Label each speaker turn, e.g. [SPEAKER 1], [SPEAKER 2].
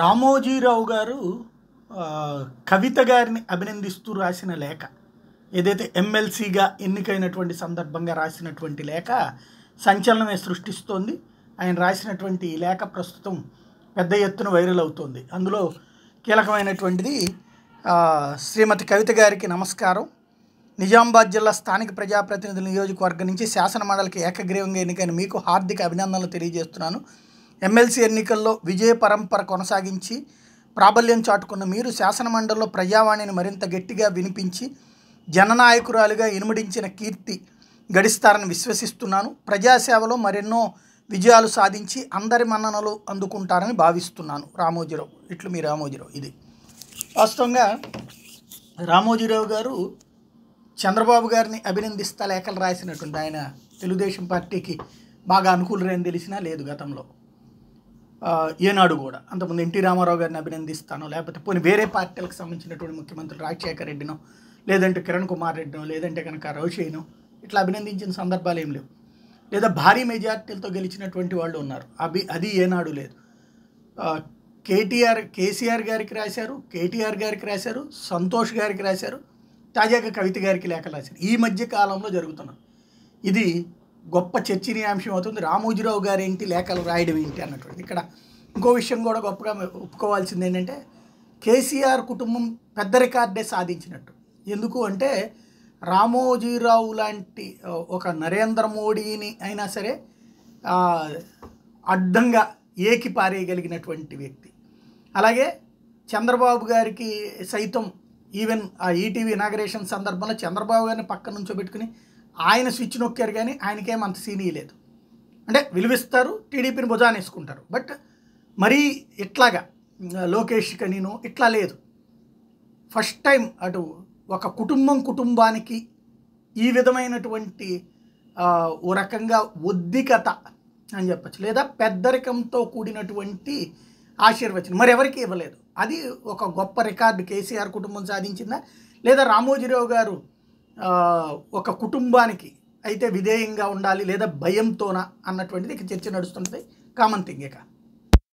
[SPEAKER 1] రామోజీరావు గారు కవిత గారిని అభినందిస్తూ రాసిన లేఖ ఏదైతే ఎమ్మెల్సీగా ఎన్నికైనటువంటి సందర్భంగా రాసినటువంటి లేఖ సంచలనమే సృష్టిస్తోంది ఆయన రాసినటువంటి లేఖ ప్రస్తుతం పెద్ద ఎత్తున వైరల్ అవుతోంది అందులో కీలకమైనటువంటిది శ్రీమతి కవిత గారికి నమస్కారం నిజామాబాద్ జిల్లా స్థానిక ప్రజాప్రతినిధుల నియోజకవర్గం నుంచి శాసన మండలికి ఏకగ్రీవంగా ఎన్నికైన మీకు హార్దిక అభినందనలు తెలియజేస్తున్నాను ఎమ్మెల్సీ ఎన్నికల్లో విజయ పరంపర కొనసాగించి ప్రాబల్యం చాటుకున్న మీరు శాసనమండలిలో ప్రజావాణిని మరింత గట్టిగా వినిపించి జననాయకురాలుగా ఇనుమడించిన కీర్తి గడిస్తారని విశ్వసిస్తున్నాను ప్రజాసేవలో మరెన్నో విజయాలు సాధించి అందరి మన్ననలు అందుకుంటారని భావిస్తున్నాను రామోజీరావు ఇట్లు మీ రామోజీరావు ఇది వాస్తవంగా రామోజీరావు గారు చంద్రబాబు గారిని అభినందిస్తా లేఖలు రాసినటువంటి ఆయన తెలుగుదేశం పార్టీకి బాగా అనుకూలరేం తెలిసినా లేదు గతంలో ఏనాడు కూడా అంతకుముందు ఎన్టీ రామారావు గారిని అభినందిస్తానో లేకపోతే పోనీ వేరే పార్టీలకు సంబంధించినటువంటి ముఖ్యమంత్రులు రాజశేఖర రెడ్డినో లేదంటే కిరణ్ కుమార్ రెడ్డినో లేదంటే కనుక రౌషయ్యను ఇట్లా అభినందించిన సందర్భాలు ఏం లేవు లేదా భారీ మెజార్టీలతో గెలిచినటువంటి వాళ్ళు ఉన్నారు అవి అది ఏనాడు లేదు కేటీఆర్ కేసీఆర్ గారికి రాశారు కేటీఆర్ గారికి రాశారు సంతోష్ గారికి రాశారు తాజాగా కవిత గారికి లేఖ రాశారు ఈ మధ్య కాలంలో జరుగుతున్నారు ఇది గొప్ప చర్చనీయాంశం అవుతుంది రామోజీరావు గారు ఏంటి లేఖలు రాయడం ఏంటి అన్నటువంటి ఇక్కడ ఇంకో విషయం కూడా గొప్పగా ఒప్పుకోవాల్సింది ఏంటంటే కేసీఆర్ కుటుంబం పెద్ద రికార్డే సాధించినట్టు ఎందుకు అంటే రామోజీరావు లాంటి ఒక నరేంద్ర మోడీని అయినా సరే అడ్డంగా ఏకి పారేయగలిగినటువంటి వ్యక్తి అలాగే చంద్రబాబు గారికి సైతం ఈవెన్ ఆ ఈటీవీ ఇనాగరేషన్ సందర్భంలో చంద్రబాబు గారిని పక్కన పెట్టుకుని ఆయన స్విచ్ నొక్కారు కానీ ఆయనకేం అంత సీనీ లేదు అంటే విలువిస్తారు టీడీపీని భుజాన్ని వేసుకుంటారు బట్ మరీ ఇట్లాగా లోకేష్ కనీను ఇట్లా లేదు ఫస్ట్ టైం అటు ఒక కుటుంబం కుటుంబానికి ఈ విధమైనటువంటి ఓ రకంగా ఒద్దికత అని చెప్పచ్చు లేదా పెద్దరికంతో కూడినటువంటి ఆశీర్వచనం మరెవరికి ఇవ్వలేదు అది ఒక గొప్ప రికార్డు కేసీఆర్ కుటుంబం సాధించిందా లేదా రామోజీరావు గారు ఒక కుటుంబానికి అయితే విధేయంగా ఉండాలి లేదా భయంతోన అన్నటువంటిది ఇక చర్చ నడుస్తున్నది కామన్ థింగ్ ఇక